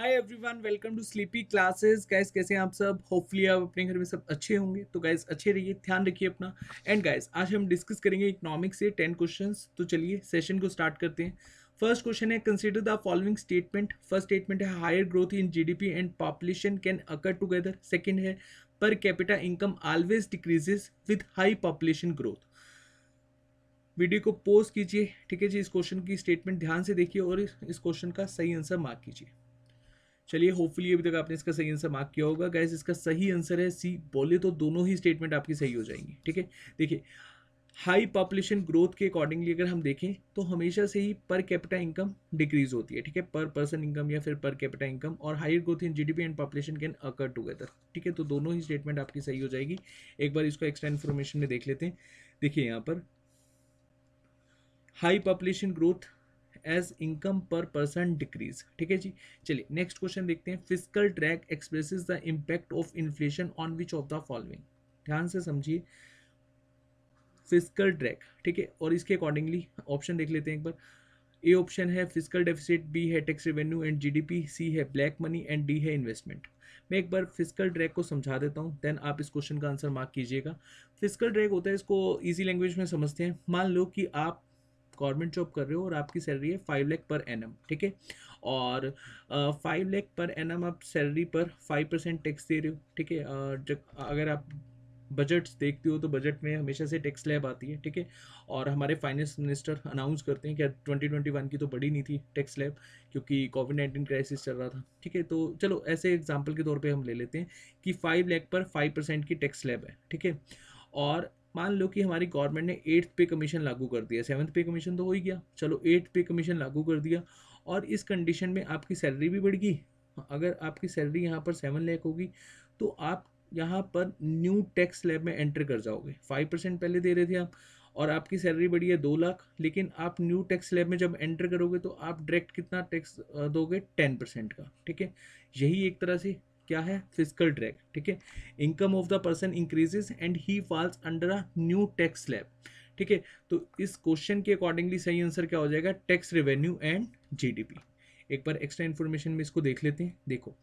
hi everyone welcome to Sleepy Classes guys कैसे हैं आप सब होपफुली आप अपने घर में सब अच्छे होंगे तो गाइस अच्छे रहिए ध्यान रखिए अपना एंड गाइस आज हम डिस्कस करेंगे इकोनॉमिक्स से टेन क्वेश्चंस तो चलिए सेशन को स्टार्ट करते हैं फर्स्ट क्वेश्चन है consider the following statement first statement है higher growth in GDP and population can occur together second है per capita income always decreases with high population growth video को pause कीजिए ठीक है जी इस क्वेश्चन की स्टेटमेंट ध्यान से देखिए और इस क्वेश्चन का सही आंसर मार्क कीजिए चलिए होपफुली अभी तक आपने इसका सही आंसर मार्क किया होगा गैस इसका सही आंसर है सी बोले तो दोनों ही स्टेटमेंट आपकी सही हो जाएंगी ठीक है देखिए हाई पॉपुलेशन ग्रोथ के अकॉर्डिंगली अगर हम देखें तो हमेशा से ही पर कैपिटा इनकम डिक्रीज होती है ठीक है पर पर्सन इनकम या फिर पर कैपिटा इनकम और higher growth in GDP and population can occur together ठीक है तो दोनों ही स्टेटमेंट आपकी सही हो जाएगी एक बार इसको एक्स्ट्रा इन्फॉर्मेशन में देख लेते हैं देखिए यहाँ पर high population growth as income per person decrease ठीक है जी चलिए नेक्स्ट क्वेश्चन देखते हैं fiscal drag express the impact of inflation on which of the following ध्यान से समझिए फिजिकल ट्रैक ठीक है और इसके अकॉर्डिंगली ऑप्शन देख लेते हैं एक बार ए ऑप्शन है फिजिकल डेफिसिट बी है tax revenue and GDP C है ब्लैक मनी एंड डी है इन्वेस्टमेंट मैं एक बार फिजिकल ड्रैग को समझा देता हूं देन आप इस क्वेश्चन का आंसर मार्क कीजिएगा फिजिकल ड्रैग होता है इसको इजी लैंग्वेज में समझते हैं मान लो कि आप गवर्नमेंट जॉब कर रहे हो और आपकी सैलरी है फाइव लैख पर एन ठीक है और फाइव लैख पर एन आप सैलरी पर फाइव परसेंट टैक्स दे रहे हो ठीक है जब अगर आप बजट देखते हो तो बजट में हमेशा से टैक्स लैब आती है ठीक है और हमारे फाइनेंस मिनिस्टर अनाउंस करते हैं कि 2021 की तो बड़ी नहीं थी टैक्स लैब क्योंकि कोविड नाइन्टीन क्राइसिस चल रहा था ठीक है तो चलो ऐसे एग्जाम्पल के तौर पर हम ले लेते हैं कि फाइव लैख पर फाइव परसेंट की टैक्स लैब है ठीक है और मान लो कि हमारी गवर्नमेंट ने एट्थ पे कमीशन लागू कर दिया सेवन्थ पे कमीशन तो हो ही गया चलो एट्थ पे कमीशन लागू कर दिया और इस कंडीशन में आपकी सैलरी भी बढ़ गई अगर आपकी सैलरी यहाँ पर सेवन लैख होगी तो आप यहाँ पर न्यू टैक्स स्लैब में एंटर कर जाओगे फाइव परसेंट पहले दे रहे थे आप और आपकी सैलरी बढ़ी है दो लाख लेकिन आप न्यू टैक्स स्लैब में जब एंटर करोगे तो आप डायरेक्ट कितना टैक्स दोगे टेन परसेंट का ठीक है यही एक तरह से क्या है फिजिकल ड्रैग ठीक है income of the person increases and he falls under a new tax slab ठीक है तो इस क्वेश्चन के अकॉर्डिंगली सही आंसर क्या हो जाएगा टैक्स रेवेन्यू एंड जीडीपी एक बार एक्स्ट्रा इन्फॉर्मेशन में इसको देख लेते हैं देखो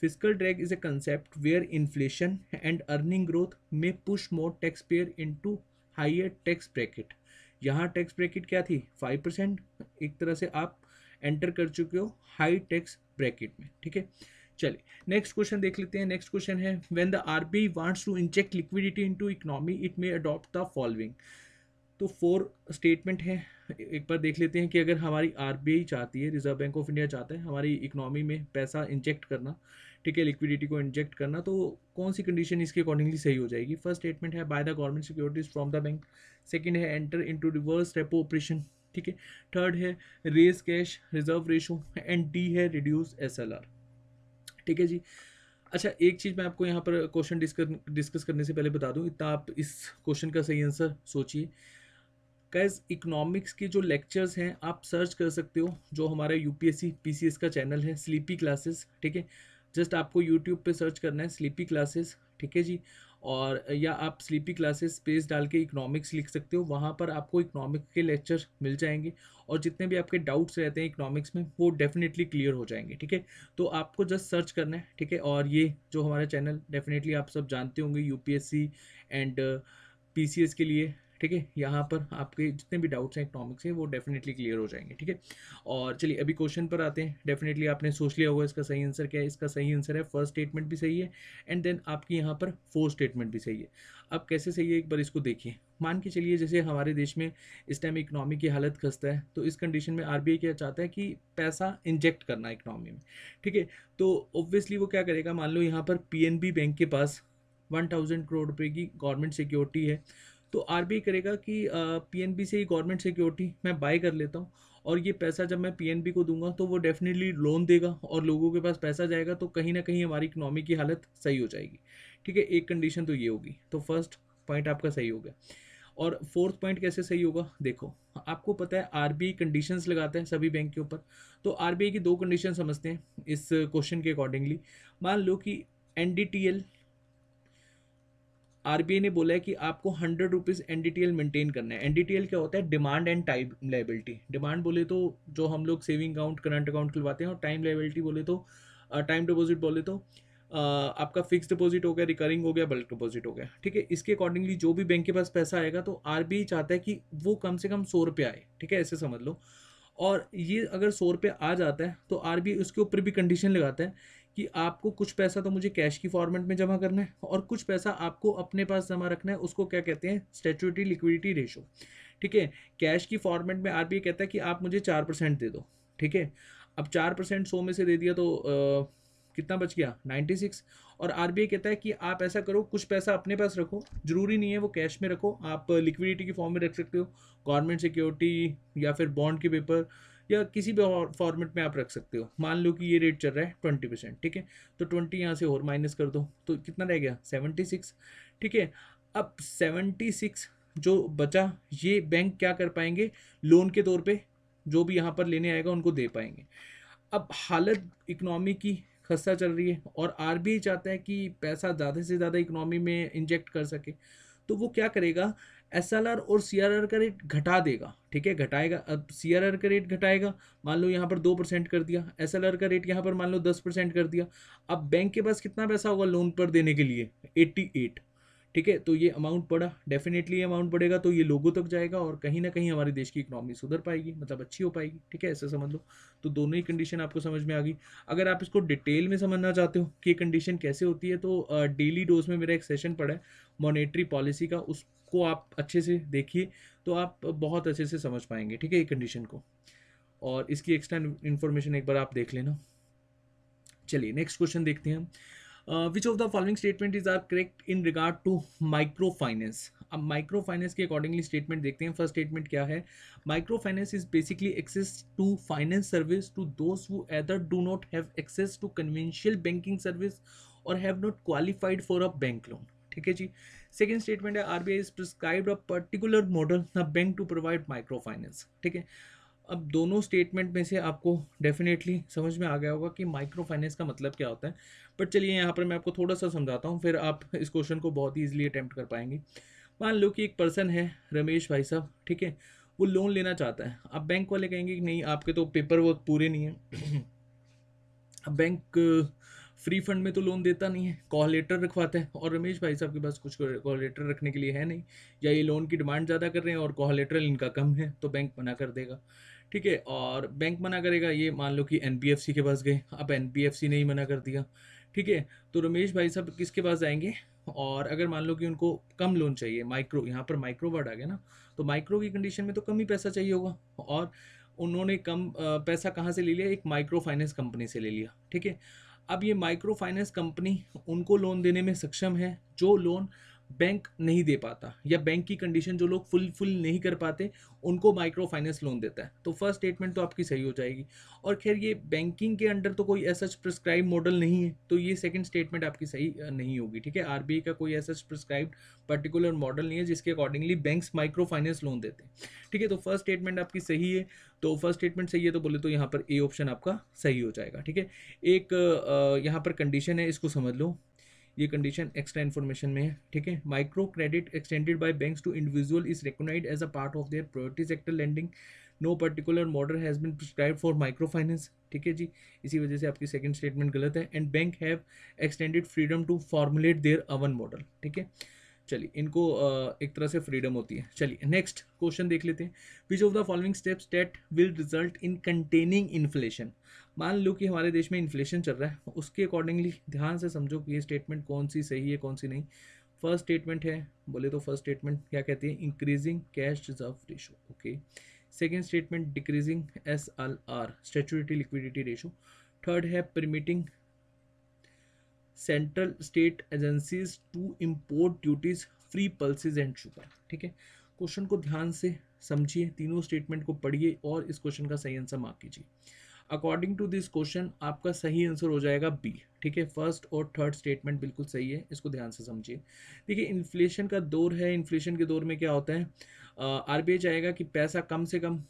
fiscal drag is a concept where inflation and earning growth may push more tax payer into higher tax bracket यहाँ टैक्स ब्रैकेट क्या थी फाइव परसेंट एक तरह से आप एंटर कर चुके हो हाई टैक्स ब्रैकेट में ठीक है चलिए नेक्स्ट क्वेश्चन देख लेते हैं नेक्स्ट क्वेश्चन है when the RBI wants to inject liquidity into economy it may adopt the following तो फोर स्टेटमेंट है एक बार देख लेते हैं कि अगर हमारी आरबीआई चाहती है रिजर्व बैंक ऑफ इंडिया चाहता है हमारी इकोनॉमी में पैसा इंजेक्ट करना ठीक है लिक्विडिटी को इंजेक्ट करना तो कौन सी कंडीशन इसके अकॉर्डिंगली सही हो जाएगी फर्स्ट स्टेटमेंट है buy the government securities from the bank second है enter into reverse repo operation ठीक है थर्ड है raise cash reserve ratio and D है रिड्यूस एस एल आर ठीक है जी अच्छा एक चीज़ मैं आपको यहाँ पर क्वेश्चन डिस्कस डिस्कस करने से पहले बता दूँ इतना आप इस क्वेश्चन का सही आंसर सोचिए कैज इकोनॉमिक्स के जो लेक्चर्स हैं आप सर्च कर सकते हो जो हमारा यूपीएससी पी का चैनल है स्लीपी क्लासेस ठीक है जस्ट आपको यूट्यूब पे सर्च करना है स्लीपी क्लासेस ठीक है जी और या आप स्लीपी क्लासेस स्पेस डाल के इकनॉमिक्स लिख सकते हो वहाँ पर आपको इकनॉमिक्स के लेक्चर मिल जाएंगे और जितने भी आपके डाउट्स रहते हैं इकनॉमिक्स में वो डेफिनेटली क्लियर हो जाएंगे ठीक है तो आपको जस्ट सर्च करना है ठीक है और ये जो हमारा चैनल डेफिनेटली आप सब जानते होंगे यूपीएससी एंड पीसीएस के लिए ठीक है यहाँ पर आपके जितने भी डाउट्स हैं इकोनॉमिक्स हैं वो डेफिनेटली क्लियर हो जाएंगे ठीक है और चलिए अभी क्वेश्चन पर आते हैं डेफिनेटली आपने सोच लिया होगा इसका सही आंसर क्या है इसका सही आंसर है फर्स्ट स्टेटमेंट भी सही है एंड देन आपकी यहाँ पर फोर्थ स्टेटमेंट भी सही है अब कैसे सही है एक बार इसको देखिए मान के चलिए जैसे हमारे देश में इस टाइम इकनॉमी की हालत खस्ता है तो इस कंडीशन में आरबीआई क्या चाहता है कि पैसा इंजेक्ट करना इकनॉमी में ठीक है तो ऑब्वियसली वो क्या करेगा मान लो यहाँ पर पीएनबी बैंक के पास वन थाउजेंड करोड़ रुपये की गवर्नमेंट सिक्योरिटी है तो आर करेगा कि पी से ही गवर्नमेंट सिक्योरिटी मैं बाय कर लेता हूँ और ये पैसा जब मैं पी को दूंगा तो वो डेफिनेटली लोन देगा और लोगों के पास पैसा जाएगा तो कहीं ना कहीं हमारी इकनॉमी की हालत सही हो जाएगी ठीक है एक कंडीशन तो ये होगी तो फर्स्ट पॉइंट आपका सही हो गया और फोर्थ पॉइंट कैसे सही होगा देखो आपको पता है आर बी कंडीशंस लगाते हैं सभी बैंक के ऊपर तो आर की दो कंडीशन समझते हैं इस क्वेश्चन के अकॉर्डिंगली मान लो कि N D T L RBI ने बोला है कि आपको हंड्रेड रुपीज़ एन मेंटेन करना है एन क्या होता है demand and time liability demand बोले तो जो हम लोग सेविंग अकाउंट करंट अकाउंट खुलवाते हैं और टाइम लाइबिलिटी बोले तो टाइम डिपॉजिट बोले तो आपका फिक्स डिपॉजिट हो गया रिकरिंग हो गया बल्क डिपॉजिट हो गया ठीक है इसके अकॉर्डिंगली जो भी बैंक के पास पैसा आएगा तो आर चाहता है कि वो कम से कम सौ रुपये आए ठीक है ऐसे समझ लो और ये अगर सौ रुपये आ जाता है तो आर उसके ऊपर भी कंडीशन लगाता है कि आपको कुछ पैसा तो मुझे कैश की फॉर्मेट में जमा करना है और कुछ पैसा आपको अपने पास जमा रखना है उसको क्या कहते हैं स्टेचुटरी लिक्विडिटी रेशो ठीक है कैश की फॉर्मेट में आर कहता है कि आप मुझे चार परसेंट दे दो ठीक है अब चार परसेंट सौ में से दे दिया तो आ, कितना बच गया नाइन्टी सिक्स और आर कहता है कि आप ऐसा करो कुछ पैसा अपने पास रखो जरूरी नहीं है वो कैश में रखो आप लिक्विडिटी की फॉर्म में रख सकते हो गवर्नमेंट सिक्योरिटी या फिर बॉन्ड के पेपर या किसी भी और फॉर्मेट में आप रख सकते हो मान लो कि ये रेट चल रहा है ट्वेंटी परसेंट ठीक है तो ट्वेंटी यहाँ से और माइनस कर दो तो कितना रह गया सेवेंटी सिक्स ठीक है अब सेवेंटी सिक्स जो बचा ये बैंक क्या कर पाएंगे लोन के तौर पे जो भी यहाँ पर लेने आएगा उनको दे पाएंगे अब हालत इकनॉमी की खस्ता चल रही है और आर चाहता है कि पैसा ज़्यादा से ज़्यादा इकनॉमी में इंजेक्ट कर सके तो वो क्या करेगा एस और सी का रेट घटा देगा ठीक है घटाएगा अब सी का रेट घटाएगा मान लो यहाँ पर दो परसेंट कर दिया एस का रेट यहाँ पर मान लो दस परसेंट कर दिया अब बैंक के पास कितना पैसा होगा लोन पर देने के लिए एट्टी एट ठीक है तो ये अमाउंट बढ़ा डेफिनेटली अमाउंट बढ़ेगा तो ये लोगों तक जाएगा और कहीं ना कहीं हमारे देश की इकनॉमी सुधर पाएगी मतलब अच्छी हो पाएगी ठीक है ऐसे समझ लो तो दोनों ही कंडीशन आपको समझ में आ गई अगर आप इसको डिटेल में समझना चाहते हो कि कंडीशन कैसे होती है तो डेली डोज में मेरा एक सेशन पड़ा है मॉनेटरी पॉलिसी का उसको आप अच्छे से देखिए तो आप बहुत अच्छे से समझ पाएंगे ठीक है ये कंडीशन को और इसकी एक्स्ट्रा इन्फॉर्मेशन एक बार आप देख लेना चलिए नेक्स्ट क्वेश्चन देखते हैं हम which of the following statement is are correct in regard to micro finance अब माइक्रो फाइनेंस के अकॉर्डिंगली स्टेटमेंट देखते हैं फर्स्ट स्टेटमेंट क्या है micro finance is basically access to finance service to those who either do not have access to conventional banking service or have not qualified for a bank loan ठीक है जी second statement है R B I is prescribe a particular model the bank to provide micro finance ठीक है अब दोनों statement में से आपको डेफिनेटली समझ में आ गया होगा कि माइक्रो फाइनेंस का मतलब क्या होता है बट चलिए यहाँ पर मैं आपको थोड़ा सा समझाता हूँ फिर आप इस क्वेश्चन को बहुत ही ईजिली अटैम्प्ट कर पाएंगे मान लो कि एक पर्सन है रमेश भाई साहब ठीक है वो लोन लेना चाहता है अब बैंक वाले कहेंगे कि नहीं आपके तो पेपर वर्क पूरे नहीं है अब बैंक फ्री फंड में तो लोन देता नहीं है कॉलेटर रखवाता है और रमेश भाई साहब के पास कुछ कॉलेटर लेटर रखने के लिए है नहीं या ये लोन की डिमांड ज़्यादा कर रहे हैं और कॉलेटर इनका कम है तो बैंक मना कर देगा ठीक है और बैंक मना करेगा ये मान लो कि एन के पास गए अब एन ने ही मना कर दिया ठीक है तो रमेश भाई साहब किसके पास जाएंगे और अगर मान लो कि उनको कम लोन चाहिए माइक्रो यहाँ पर माइक्रो वर्ड आ गया ना तो माइक्रो की कंडीशन में तो कम ही पैसा चाहिए होगा और उन्होंने कम पैसा कहाँ से ले लिया एक माइक्रो फाइनेंस कंपनी से ले लिया ठीक है अब ये माइक्रो फाइनेंस कंपनी उनको लोन देने में सक्षम है जो लोन बैंक नहीं दे पाता या बैंक की कंडीशन जो लोग फुलफिल नहीं कर पाते उनको माइक्रो फाइनेंस लोन देता है तो फर्स्ट स्टेटमेंट तो आपकी सही हो जाएगी और खैर ये बैंकिंग के अंडर तो कोई ऐसा प्रिस्क्राइब मॉडल नहीं है तो ये सेकंड स्टेटमेंट आपकी सही नहीं होगी ठीक है आर का कोई ऐसा प्रिस्क्राइब पर्टिकुलर मॉडल नहीं है जिसके accordingly banks micro finance loan देते हैं ठीक है तो फर्स्ट स्टेटमेंट आपकी सही है तो फर्स्ट स्टेटमेंट सही है तो बोले तो यहाँ पर ए ऑप्शन आपका सही हो जाएगा ठीक है एक यहाँ पर कंडीशन है इसको समझ लो ये कंडीशन एक्स्ट्रा इन्फॉर्मेशन में है ठीक है micro credit extended by banks to individual is recognise as a part of their priority sector lending no particular model has been prescribe for micro finance ठीक है जी इसी वजह से आपकी सेकेंड स्टेटमेंट गलत है and bank have extended freedom to formulate their own model ठीक है चलिए इनको एक तरह से फ्रीडम होती है चलिए नेक्स्ट क्वेश्चन देख लेते हैं which of the following steps that will result in containing inflation मान लो कि हमारे देश में इन्फ्लेशन चल रहा है उसके अकॉर्डिंगली ध्यान से समझो कि ये स्टेटमेंट कौन सी सही है कौन सी नहीं फर्स्ट स्टेटमेंट है बोले तो फर्स्ट स्टेटमेंट क्या कहती है increasing cash reserve ratio okay second statement decreasing S L R statutory liquidity ratio third है permitting central state agencies to import duties free pulses and sugar ठीक है क्वेश्चन को ध्यान से समझिए तीनों स्टेटमेंट को पढ़िए और इस क्वेश्चन का सही आंसर मार्क कीजिए अकॉर्डिंग टू दिस क्वेश्चन आपका सही आंसर हो जाएगा बी ठीक है फर्स्ट और थर्ड स्टेटमेंट बिल्कुल सही है इसको ध्यान से समझिए देखिए इन्फ्लेशन का दौर है इन्फ्लेशन के दौर में क्या होता है आर uh, चाहेगा कि पैसा कम से कम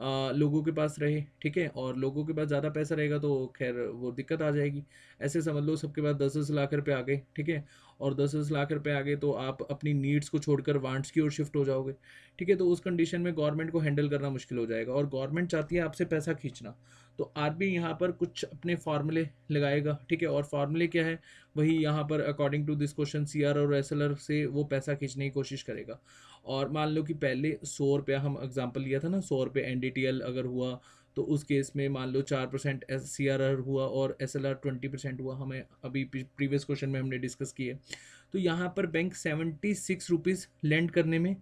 आ, लोगों के पास रहे ठीक है और लोगों के पास ज़्यादा पैसा रहेगा तो खैर वो दिक्कत आ जाएगी ऐसे समझ लो सबके पास दस दस लाख रुपये आ गए ठीक है और दस दस लाख रुपए आ गए तो आप अपनी नीड्स को छोड़कर वांट्स की ओर शिफ्ट हो जाओगे ठीक है तो उस कंडीशन में गवर्नमेंट को हैंडल करना मुश्किल हो जाएगा और गवर्नमेंट चाहती है आपसे पैसा खींचना तो आर बी यहाँ पर कुछ अपने फार्मूले लगाएगा ठीक है और फार्मूले क्या है वही यहाँ पर according to this question C R और एस एल आर से वो पैसा खींचने की कोशिश करेगा और मान लो कि पहले सौ रुपया हम एग्जाम्पल लिया था ना सौ रुपये एन डी टी एल अगर हुआ तो उस केस में मान लो चार percent S C R R हुआ और S L R twenty percent हुआ हमें अभी प्रीवियस क्वेश्चन में हमने डिस्कस किए तो यहाँ पर bank seventy six rupees lend करने में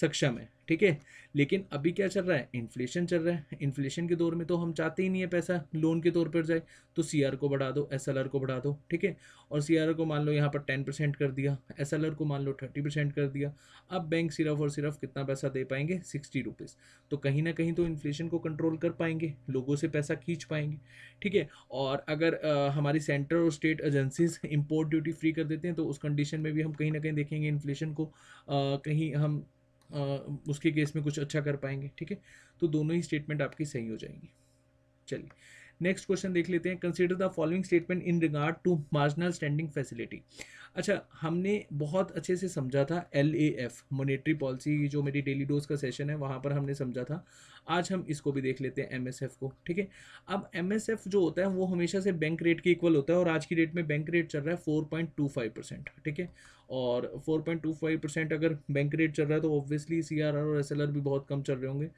सक्षम है ठीक है लेकिन अभी क्या चल रहा है इन्फ्लेशन चल रहा है इन्फ्लेशन के दौर में तो हम चाहते ही नहीं है पैसा लोन के तौर पर जाए तो सी को बढ़ा दो एस को बढ़ा दो ठीक है और सी को मान लो यहाँ पर टेन परसेंट कर दिया एस को मान लो थर्टी परसेंट कर दिया अब बैंक सिर्फ और सिर्फ कितना पैसा दे पाएंगे सिक्सटी रुपीज़ तो कहीं ना कहीं तो इन्फ्लेशन को कंट्रोल कर पाएंगे लोगों से पैसा खींच पाएंगे ठीक है और अगर आ, हमारी सेंटर और state agencies import duty free कर देते हैं तो उस कंडीशन में भी हम कहीं ना कहीं देखेंगे इन्फ्लेशन को आ, कहीं हम उसके केस में कुछ अच्छा कर पाएंगे ठीक है तो दोनों ही स्टेटमेंट आपकी सही हो जाएंगी चलिए नेक्स्ट क्वेश्चन देख लेते हैं consider the following statement in regard to marginal standing facility अच्छा हमने बहुत अच्छे से समझा था L A F monetary policy जो मेरी डेली डोज का सेशन है वहाँ पर हमने समझा था आज हम इसको भी देख लेते हैं एम एस एफ को ठीक है अब एम एस एफ जो होता है वो हमेशा से बैंक रेट के इक्वल होता है और आज की डेट में बैंक रेट चल रहा है four point two five percent ठीक है और four point two five percent अगर बैंक रेट चल रहा है तो ऑब्वियसली सी आर आर और एस एल आर भी बहुत कम चल रहे होंगे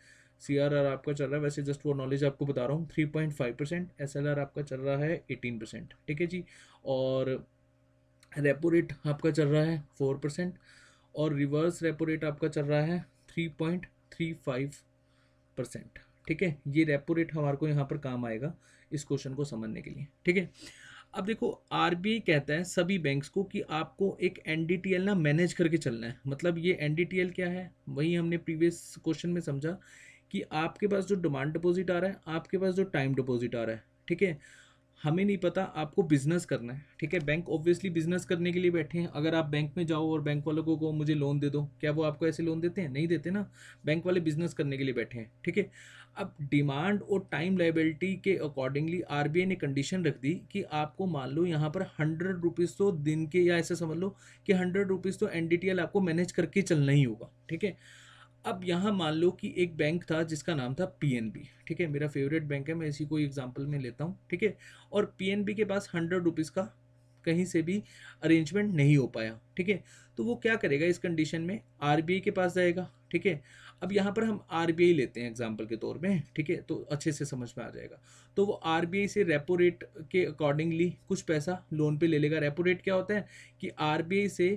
सी आर आर आपका चल रहा है वैसे जस्ट वो नॉलेज आपको बता रहा हूँ three point five percent S L R आपका चल रहा है एटीन परसेंट ठीक है जी और रेपो रेट आपका चल रहा है फोर परसेंट और रिवर्स रेपो रेट आपका चल रहा है three point three five percent ठीक है ये रेपो रेट हमारे को यहाँ पर काम आएगा इस क्वेश्चन को समझने के लिए ठीक है अब देखो आर कहता है सभी बैंक्स को कि आपको एक एन ना मैनेज करके चलना है मतलब ये एन क्या है वही हमने प्रीवियस क्वेश्चन में समझा कि आपके पास जो डिमांड डिपॉजिट आ रहा है आपके पास जो टाइम डिपॉजिट आ रहा है ठीक है हमें नहीं पता आपको बिजनेस करना है ठीक है बैंक ऑब्वियसली बिजनेस करने के लिए बैठे हैं अगर आप बैंक में जाओ और बैंक वालों को कहो मुझे लोन दे दो क्या वो आपको ऐसे लोन देते हैं नहीं देते ना बैंक वाले बिजनेस करने के लिए बैठे हैं ठीक है अब डिमांड और टाइम लाइबिलिटी के अकॉर्डिंगली आर ने कंडीशन रख दी कि आपको मान लो यहाँ पर हंड्रेड रुपीज़ तो दिन के या ऐसे समझ लो कि हंड्रेड रुपीज़ तो एन आपको मैनेज करके चलना ही होगा ठीक है अब यहाँ मान लो कि एक बैंक था जिसका नाम था पीएनबी ठीक है मेरा फेवरेट बैंक है मैं इसी को एग्जांपल में लेता हूँ ठीक है और पीएनबी के पास हंड्रेड रुपीज़ का कहीं से भी अरेंजमेंट नहीं हो पाया ठीक है तो वो क्या करेगा इस कंडीशन में आरबीआई के पास जाएगा ठीक है अब यहाँ पर हम आर लेते हैं एग्जाम्पल के तौर में ठीक है तो अच्छे से समझ में आ जाएगा तो वो आर से रेपो रेट के अकॉर्डिंगली कुछ पैसा लोन पे ले लेगा रेपो रेट क्या होता है कि आर से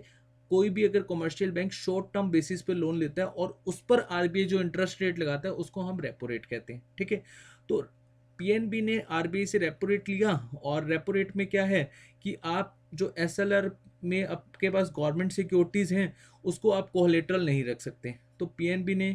कोई भी अगर commercial bank short term basis पे लोन लेता है और उस पर आर जो इंटरेस्ट रेट लगाता है उसको हम रेपो रेट कहते हैं ठीक है तो पी ने आर से रेपो रेट लिया और रेपो रेट में क्या है कि आप जो एस में आपके पास गवर्नमेंट सिक्योरिटीज़ हैं उसको आप कोहलेट्रल नहीं रख सकते तो पीएनबी ने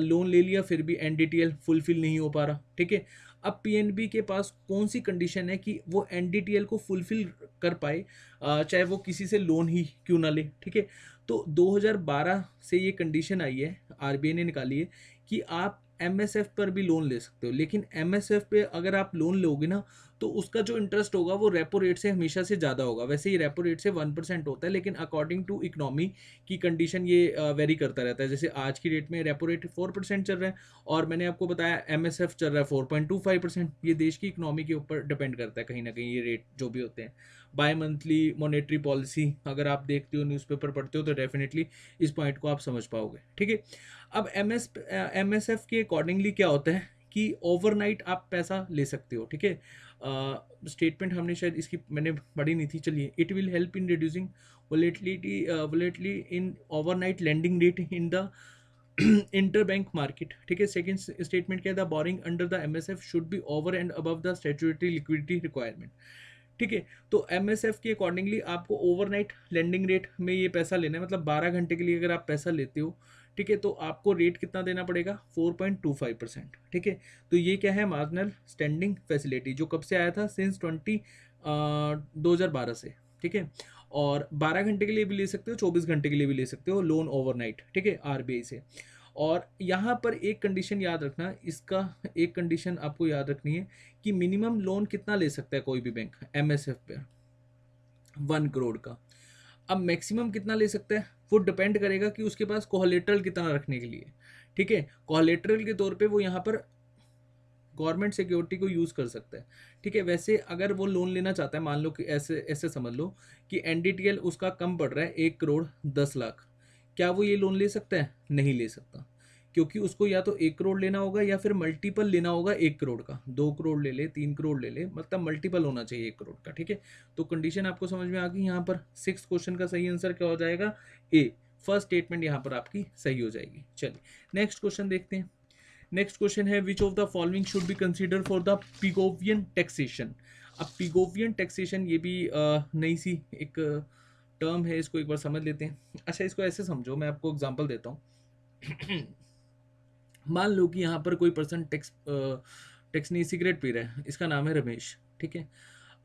लोन ले लिया फिर भी एनडीटीएल फुलफिल नहीं हो पा रहा ठीक है अब पीएनबी के पास कौन सी कंडीशन है कि वो एनडीटीएल को फुलफिल कर पाए चाहे वो किसी से लोन ही क्यों ना ले ठीक है तो 2012 से ये कंडीशन आई है आरबीआई ने निकाली है कि आप एफ पर भी लोन ले सकते हो लेकिन एफ पे अगर आप लोन लोगे ना तो उसका जो इंटरेस्ट होगा वो रेपो रेट से हमेशा से ज़्यादा होगा वैसे ही रेपो रेट से वन परसेंट होता है लेकिन अकॉर्डिंग टू इकनॉमी की कंडीशन ये वेरी करता रहता है जैसे आज की डेट में रेपो रेट फोर परसेंट चल रहा है और मैंने आपको बताया एम एस एफ चल रहा है four point two five percent ये देश की इकनॉमी के ऊपर डिपेंड करता है कहीं ना कहीं ये रेट जो भी होते हैं बाई मंथली मॉनेटरी पॉलिसी अगर आप देखते हो न्यूज़पेपर पढ़ते हो तो डेफिनेटली इस पॉइंट को आप समझ पाओगे ठीक है अब M S M S F के अकॉर्डिंगली क्या होता है कि ओवरनाइट आप पैसा ले सकते हो ठीक है स्टेटमेंट हमने शायद इसकी मैंने पढ़ी नहीं थी चलिए it will help in reducing volatility volatility in overnight lending rate in the inter bank market ठीक है सेकेंड स्टेटमेंट क्या था borrowing under the M S F should be over and above the statutory liquidity requirement ठीक है तो M S F के accordingly आपको overnight lending rate में ये पैसा लेना है मतलब बारह घंटे के लिए अगर आप पैसा लेते हो ठीक है तो आपको रेट कितना देना पड़ेगा 4.25 परसेंट ठीक है तो ये क्या है मार्जिनल स्टैंडिंग फैसिलिटी जो कब से आया था सिंस ट्वेंटी दो हज़ार बारह से ठीक है और 12 घंटे के लिए भी ले सकते हो 24 घंटे के लिए भी ले सकते हो लोन ओवरनाइट ठीक है आरबीआई से और यहाँ पर एक कंडीशन याद रखना इसका एक कंडीशन आपको याद रखनी है कि मिनिमम लोन कितना ले सकता है कोई भी बैंक एम एस एफ पे वन करोड़ का अब मैक्सिमम कितना ले सकता है वो डिपेंड करेगा कि उसके पास कोहलेटरल कितना रखने के लिए ठीक है कोहलेटरल के तौर पे वो यहाँ पर गवर्नमेंट सिक्योरिटी को यूज़ कर सकता है ठीक है वैसे अगर वो लोन लेना चाहता है मान लो कि ऐसे ऐसे समझ लो कि एन उसका कम पड़ रहा है एक करोड़ दस लाख क्या वो ये लोन ले सकता है नहीं ले सकता क्योंकि उसको या तो एक करोड़ लेना होगा या फिर मल्टीपल लेना होगा एक करोड़ का दो करोड़ ले ले तीन करोड़ ले ले मतलब मल्टीपल होना चाहिए एक करोड़ का ठीक है तो कंडीशन आपको समझ में आ गई यहाँ पर सिक्स क्वेश्चन का सही आंसर क्या हो जाएगा ए फर्स्ट स्टेटमेंट यहाँ पर आपकी सही हो जाएगी चलिए नेक्स्ट क्वेश्चन देखते हैं नेक्स्ट क्वेश्चन है which of the following should be consider for the Pigouvian taxation अब पिगोवियन टैक्सेशन ये भी नई सी एक uh, टर्म है इसको एक बार समझ लेते हैं अच्छा इसको ऐसे समझो मैं आपको एग्जाम्पल देता हूँ मान लो कि यहाँ पर कोई पर्सन टैक्स टैक्स नहीं सिगरेट पी रहा है इसका नाम है रमेश ठीक है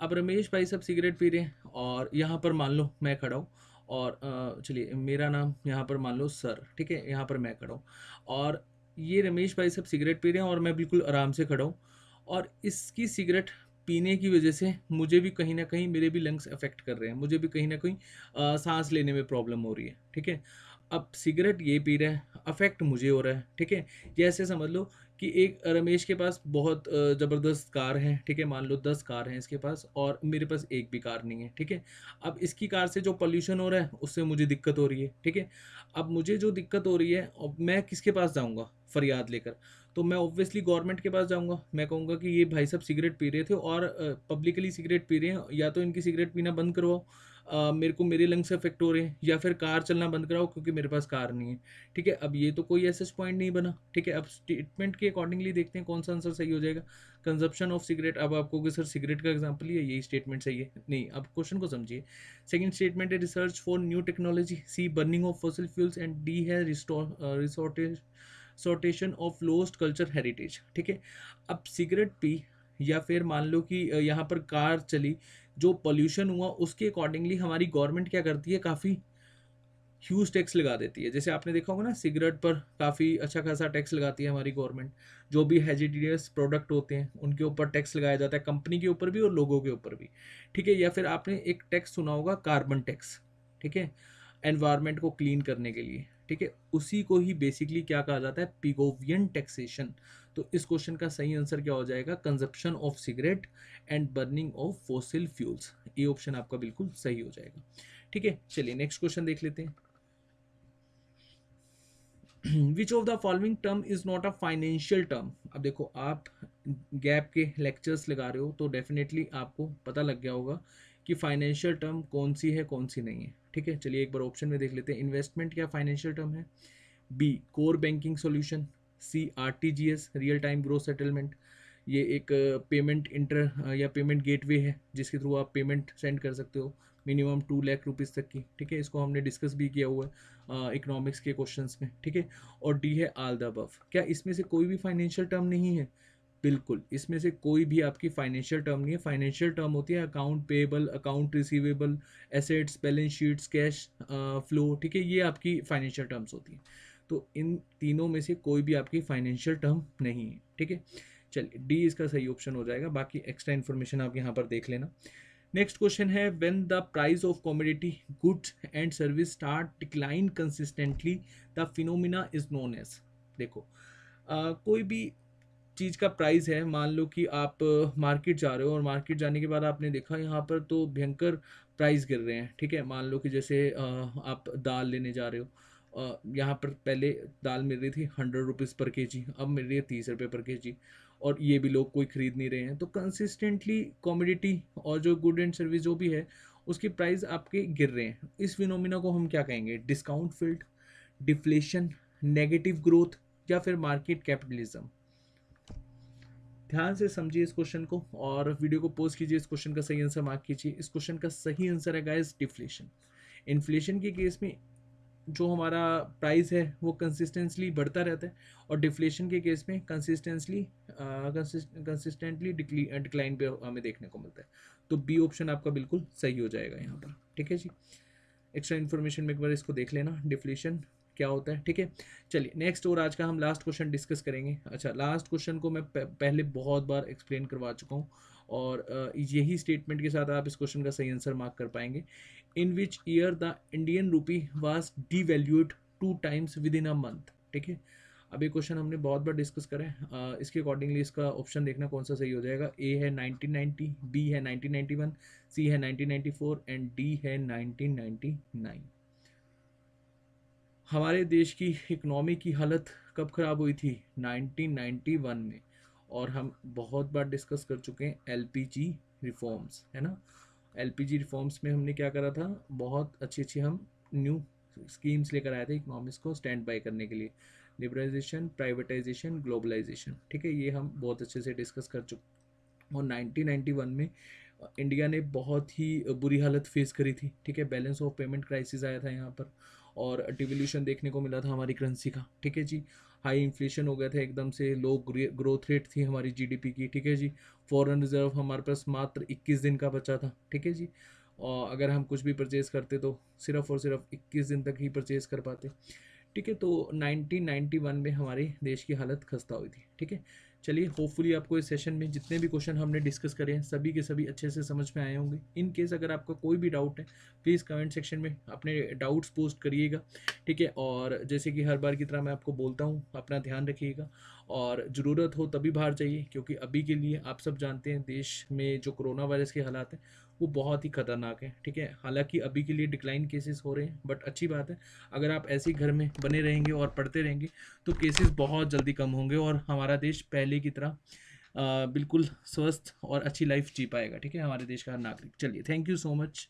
अब रमेश भाई सब सिगरेट पी रहे हैं और यहाँ पर मान लो मैं खड़ा हूँ और चलिए मेरा नाम यहाँ पर मान लो सर ठीक है यहाँ पर मैं खड़ा हूँ और ये रमेश भाई सब सिगरेट पी रहे हैं और मैं बिल्कुल आराम से खड़ा हूँ और इसकी सिगरेट पीने की वजह से मुझे भी कहीं ना कहीं मेरे भी लंग्स अफेक्ट कर रहे हैं मुझे भी कहीं ना कहीं सांस लेने में प्रॉब्लम हो रही है ठीक है अब सिगरेट ये पी रहा है अफेक्ट मुझे हो रहा है ठीक है ये ऐसे समझ लो कि एक रमेश के पास बहुत ज़बरदस्त कार है ठीक है मान लो दस कार हैं इसके पास और मेरे पास एक भी कार नहीं है ठीक है अब इसकी कार से जो पोल्यूशन हो रहा है उससे मुझे दिक्कत हो रही है ठीक है अब मुझे जो दिक्कत हो रही है अब मैं किसके पास जाऊँगा फरियाद लेकर तो मैं ऑब्वियसली गवर्नमेंट के पास जाऊँगा मैं कहूँगा कि ये भाई साहब सिगरेट पी रहे थे और पब्लिकली सिगरेट पी रहे हैं या तो इनकी सिगरेट पीना बंद करवाओ मेरे को मेरे लंग्स अफेक्ट हो रहे हैं या फिर कार चलना बंद कराओ क्योंकि मेरे पास कार नहीं है ठीक है अब ये तो कोई ऐसे पॉइंट नहीं बना ठीक है अब स्टेटमेंट के अकॉर्डिंगली देखते हैं कौन सा आंसर सही हो जाएगा कंजप्शन ऑफ सिगरेट अब आपको सर सिगरेट का एग्जाम्पल ही है यही स्टेटमेंट सही है नहीं अब क्वेश्चन को समझिए सेकेंड स्टेटमेंट है research for new technology C burning of fossil fuels and D है restoration of lost culture heritage ठीक है अब सिगरेट पी या फिर मान लो कि यहाँ पर कार चली जो पॉल्यूशन हुआ उसके अकॉर्डिंगली हमारी गवर्नमेंट क्या करती है काफ़ी ह्यूज टैक्स लगा देती है जैसे आपने देखा होगा ना सिगरेट पर काफ़ी अच्छा खासा टैक्स लगाती है हमारी गवर्नमेंट जो भी हेजिटेरियस प्रोडक्ट होते हैं उनके ऊपर टैक्स लगाया जाता है कंपनी के ऊपर भी और लोगों के ऊपर भी ठीक है या फिर आपने एक टैक्स सुना होगा कार्बन टैक्स ठीक है एनवायरमेंट को क्लीन करने के लिए ठीक है उसी को ही बेसिकली क्या कहा जाता है पिगोवियन टैक्सेशन तो इस क्वेश्चन का सही आंसर क्या हो जाएगा consumption of cigarette and burning of fossil fuels ये ऑप्शन आपका बिल्कुल सही हो जाएगा ठीक है चलिए नेक्स्ट क्वेश्चन देख लेते हैं which of the following term is not a financial term अब देखो आप गैप के लेक्चर्स लगा रहे हो तो डेफिनेटली आपको पता लग गया होगा कि फाइनेंशियल टर्म कौन सी है कौन सी नहीं है ठीक है चलिए एक बार ऑप्शन में देख लेते हैं इन्वेस्टमेंट क्या फाइनेंशियल टर्म है B core banking solution C R T G S real time growth settlement ये एक पेमेंट इंटर या पेमेंट गेटवे है जिसके थ्रू आप पेमेंट सेंड कर सकते हो मिनिमम टू लैख रुपीज़ तक की ठीक है इसको हमने डिस्कस भी किया हुआ है इकोनॉमिक्स के क्वेश्चंस में ठीक है और डी है आल द बफ क्या इसमें से कोई भी फाइनेंशियल टर्म नहीं है बिल्कुल इसमें से कोई भी आपकी फाइनेंशियल टर्म नहीं है फाइनेंशियल टर्म होती है account payable account receivable assets balance sheets cash flow ठीक है ये आपकी फाइनेंशियल टर्म्स होती हैं तो इन तीनों में से कोई भी आपकी फाइनेंशियल टर्म नहीं है ठीक है चलिए डी इसका सही ऑप्शन हो जाएगा बाकी एक्स्ट्रा इन्फॉर्मेशन आप यहाँ पर देख लेना नेक्स्ट क्वेश्चन है when the price of commodity good and service start decline consistently the phenomena is known as देखो आ, कोई भी चीज़ का प्राइस है मान लो कि आप मार्केट जा रहे हो और मार्केट जाने के बाद आपने देखा यहाँ पर तो भयंकर प्राइस गिर रहे हैं ठीक है मान लो कि जैसे आ, आप दाल लेने जा रहे हो यहाँ पर पहले दाल मिल रही थी हंड्रेड रुपीज़ पर के जी अब मिल रही है तीस रुपये पर के जी और ये भी लोग कोई ख़रीद नहीं रहे हैं तो कंसिस्टेंटली कॉमोडिटी और जो गुड एंड सर्विस जो भी है उसकी प्राइस आपके गिर रहे हैं इस विनोमिना को हम क्या कहेंगे discount field deflation negative growth या फिर मार्केट कैपिटलिज्म ध्यान से समझिए इस क्वेश्चन को और वीडियो को पोस्ट कीजिए इस क्वेश्चन का सही आंसर मार्क कीजिए इस क्वेश्चन का सही आंसर है गाइस डिफ्लेशन इन्फ्लेशन के केस में जो हमारा प्राइस है वो कंसिस्टेंसली बढ़ता रहता है और डिफ्लेशन के केस में कंसिस्टेंसली कंसिस्टेंटली डिक्लाइन पे हमें देखने को मिलता है तो बी ऑप्शन आपका बिल्कुल सही हो जाएगा यहाँ पर ठीक है जी एक्स्ट्रा इन्फॉर्मेशन में एक बार इसको देख लेना डिफ्लेशन क्या होता है ठीक है चलिए नेक्स्ट और आज का हम लास्ट क्वेश्चन डिस्कस करेंगे अच्छा लास्ट क्वेश्चन को मैं पहले बहुत बार एक्सप्लेन करवा चुका हूँ और यही स्टेटमेंट के साथ आप इस क्वेश्चन का सही आंसर मार्क कर पाएंगे in which year the Indian rupee was devalued two times within a month ठीक है अब ये क्वेश्चन हमने बहुत बार डिस्कस करे हैं इसके अकॉर्डिंगली इसका ऑप्शन देखना कौन सा सही हो जाएगा ए है 1990 बी है 1991 सी है 1994 एंड डी है 1999 हमारे देश की इकनॉमी की हालत कब ख़राब हुई थी 1991 में और हम बहुत बार डिस्कस कर चुके हैं एलपीजी रिफॉर्म्स है ना एलपीजी रिफॉर्म्स में हमने क्या करा था बहुत अच्छी अच्छी हम न्यू स्कीम्स लेकर आए थे इकोनॉमिक्स को स्टैंड बाई करने के लिए लिबरलाइजेशन प्राइवेटाइजेशन ग्लोबलाइजेशन ठीक है ये हम बहुत अच्छे से डिस्कस कर चुके और 1991 में इंडिया ने बहुत ही बुरी हालत फेस करी थी ठीक है बैलेंस ऑफ पेमेंट क्राइसिस आया था यहाँ पर और डिवोल्यूशन देखने को मिला था हमारी करेंसी का ठीक है जी हाई इन्फ्लेशन हो गया था एकदम से लो ग्रोथ रेट थी हमारी जीडीपी की ठीक है जी फॉरन रिजर्व हमारे पास मात्र 21 दिन का बचा था ठीक है जी और अगर हम कुछ भी परचेज़ करते तो सिर्फ और सिर्फ 21 दिन तक ही परचेज़ कर पाते ठीक है तो 1991 में हमारे देश की हालत खस्ता हुई थी ठीक है चलिए होपफुली आपको इस सेशन में जितने भी क्वेश्चन हमने डिस्कस करे हैं सभी के सभी अच्छे से समझ में आए होंगे इन केस अगर आपका कोई भी डाउट है प्लीज़ कमेंट सेक्शन में अपने डाउट्स पोस्ट करिएगा ठीक है और जैसे कि हर बार की तरह मैं आपको बोलता हूँ अपना ध्यान रखिएगा और ज़रूरत हो तभी बाहर जाइए क्योंकि अभी के लिए आप सब जानते हैं देश में जो कोरोना वायरस के हालात हैं वो बहुत ही खतरनाक है ठीक है हालांकि अभी के लिए डिक्लाइन केसेस हो रहे हैं बट अच्छी बात है अगर आप ऐसे घर में बने रहेंगे और पढ़ते रहेंगे तो केसेस बहुत जल्दी कम होंगे और हमारा देश पहले की तरह बिल्कुल स्वस्थ और अच्छी लाइफ जी पाएगा ठीक है हमारे देश का हर नागरिक चलिए थैंक यू सो मच